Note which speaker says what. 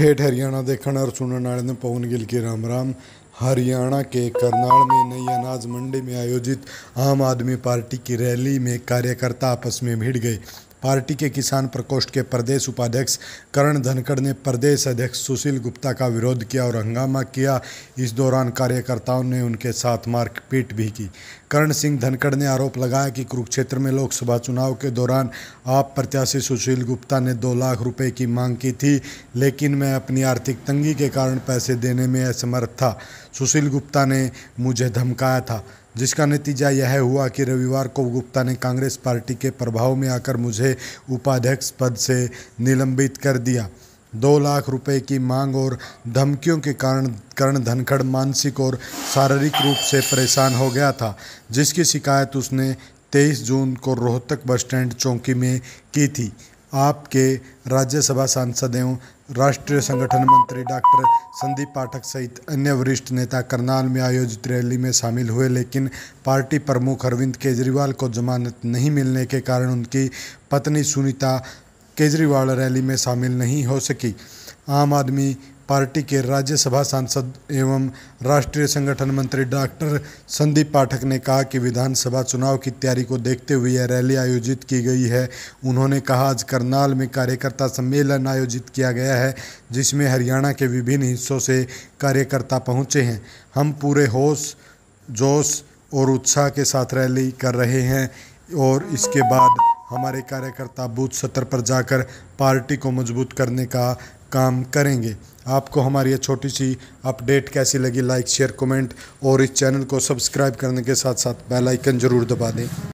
Speaker 1: ਹੇਠ ਹਰਿਆਣਾ ਦੇਖਣ ਔਰ ਸੁਣਨ ਵਾਲਿਆਂ ਨੂੰ ਪਵਨ ਗਿੱਲ ਕੇ ਰਾਮ ਰਾਮ हरियाणा के करनाल में नई अनाज मंडी में आयोजित आम आदमी पार्टी की रैली में कार्यकर्ता आपस में भिड़ गए पार्टी के किसान प्रकोष्ठ के प्रदेश उपाध्यक्ष करण धनखड़ ने प्रदेश अध्यक्ष सुशील गुप्ता का विरोध किया और हंगामा किया इस दौरान कार्यकर्ताओं ने उनके साथ मारपीट भी की करण सिंह धनखड़ ने आरोप लगाया कि कुरुक्षेत्र में लोकसभा चुनाव के दौरान आप प्रत्याशी सुशील गुप्ता ने दो लाख रुपए की मांग की थी लेकिन मैं अपनी आर्थिक तंगी के कारण पैसे देने में असमर्थ था सुशील गुप्ता ने मुझे धमकाया था जिसका नतीजा यह हुआ कि रविवार को गुप्ता ने कांग्रेस पार्टी के प्रभाव में आकर मुझे उपाध्यक्ष पद से निलंबित कर दिया दो लाख रुपए की मांग और धमकियों के कारण कर्ण धनखड़ मानसिक और शारीरिक रूप से परेशान हो गया था जिसकी शिकायत उसने 23 जून को रोहतक बस स्टैंड चौकी में की थी आपके राज्यसभा सांसद एवं राष्ट्रीय संगठन मंत्री डॉक्टर संदीप पाठक सहित अन्य वरिष्ठ नेता करनाल में आयोजित रैली में शामिल हुए लेकिन पार्टी प्रमुख अरविंद केजरीवाल को जमानत नहीं मिलने के कारण उनकी पत्नी सुनीता केजरीवाल रैली में शामिल नहीं हो सकी आम आदमी पार्टी के राज्यसभा सांसद एवं राष्ट्रीय संगठन मंत्री डॉक्टर संदीप पाठक ने कहा कि विधानसभा चुनाव की तैयारी को देखते हुए यह रैली आयोजित की गई है उन्होंने कहा आज करनाल में कार्यकर्ता सम्मेलन आयोजित किया गया है जिसमें हरियाणा के विभिन्न हिस्सों से कार्यकर्ता पहुंचे हैं हम पूरे होश जोश और उत्साह के साथ रैली कर रहे हैं और इसके बाद हमारे कार्यकर्ता बूथ सत्र पर जाकर पार्टी को मजबूत करने का काम करेंगे आपको हमारी ये छोटी सी अपडेट कैसी लगी लाइक शेयर कमेंट और इस चैनल को सब्सक्राइब करने के साथ साथ बेल आइकन ज़रूर दबा दें